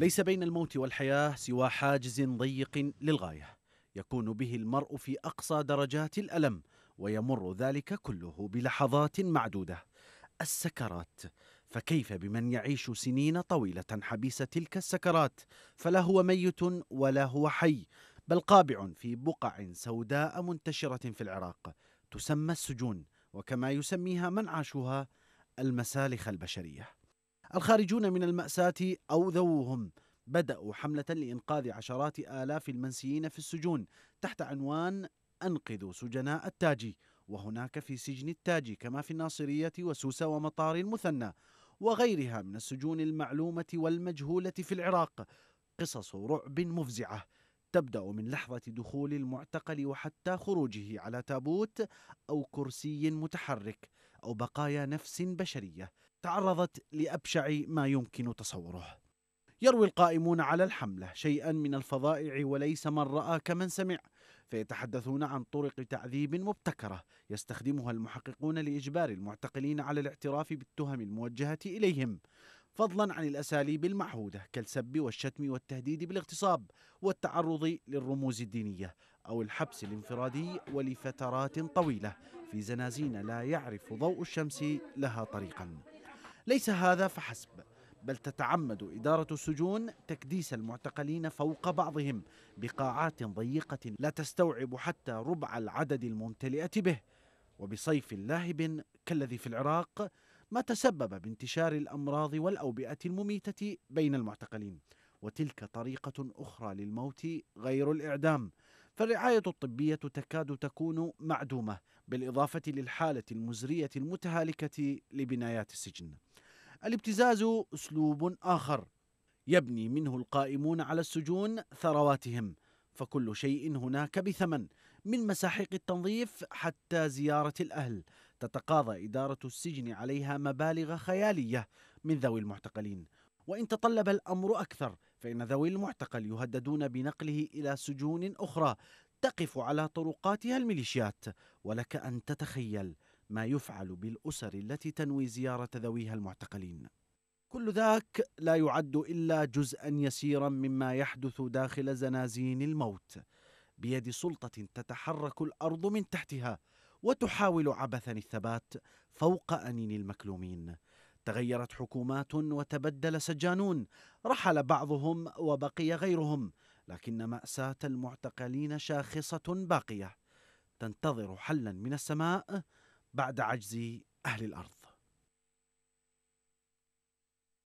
ليس بين الموت والحياة سوى حاجز ضيق للغاية يكون به المرء في أقصى درجات الألم ويمر ذلك كله بلحظات معدودة السكرات فكيف بمن يعيش سنين طويلة حبيس تلك السكرات فلا هو ميت ولا هو حي بل قابع في بقع سوداء منتشرة في العراق تسمى السجون وكما يسميها من عاشوها المسالخ البشريه الخارجون من المأساة أو ذووهم بدأوا حملة لإنقاذ عشرات آلاف المنسيين في السجون تحت عنوان أنقذوا سجناء التاجي وهناك في سجن التاجي كما في الناصرية وسوسة ومطار المثنى وغيرها من السجون المعلومة والمجهولة في العراق قصص رعب مفزعة تبدأ من لحظة دخول المعتقل وحتى خروجه على تابوت أو كرسي متحرك أو بقايا نفس بشرية تعرضت لابشع ما يمكن تصوره يروي القائمون على الحمله شيئا من الفظائع وليس من راى كمن سمع فيتحدثون عن طرق تعذيب مبتكره يستخدمها المحققون لاجبار المعتقلين على الاعتراف بالتهم الموجهه اليهم فضلا عن الاساليب المعهوده كالسب والشتم والتهديد بالاغتصاب والتعرض للرموز الدينيه او الحبس الانفرادي ولفترات طويله في زنازين لا يعرف ضوء الشمس لها طريقا ليس هذا فحسب بل تتعمد إدارة السجون تكديس المعتقلين فوق بعضهم بقاعات ضيقة لا تستوعب حتى ربع العدد الممتلئة به وبصيف لاهب كالذي في العراق ما تسبب بانتشار الأمراض والأوبئة المميتة بين المعتقلين وتلك طريقة أخرى للموت غير الإعدام فالرعاية الطبية تكاد تكون معدومة بالإضافة للحالة المزرية المتهالكة لبنايات السجن الابتزاز اسلوب اخر يبني منه القائمون على السجون ثرواتهم فكل شيء هناك بثمن من مساحيق التنظيف حتى زياره الاهل تتقاضى اداره السجن عليها مبالغ خياليه من ذوي المعتقلين وان تطلب الامر اكثر فان ذوي المعتقل يهددون بنقله الى سجون اخرى تقف على طرقاتها الميليشيات ولك ان تتخيل ما يفعل بالأسر التي تنوي زيارة ذويها المعتقلين كل ذاك لا يعد إلا جزءا يسيرا مما يحدث داخل زنازين الموت بيد سلطة تتحرك الأرض من تحتها وتحاول عبثا الثبات فوق أنين المكلومين تغيرت حكومات وتبدل سجانون رحل بعضهم وبقي غيرهم لكن مأساة المعتقلين شاخصة باقية تنتظر حلا من السماء بعد عجز أهل الأرض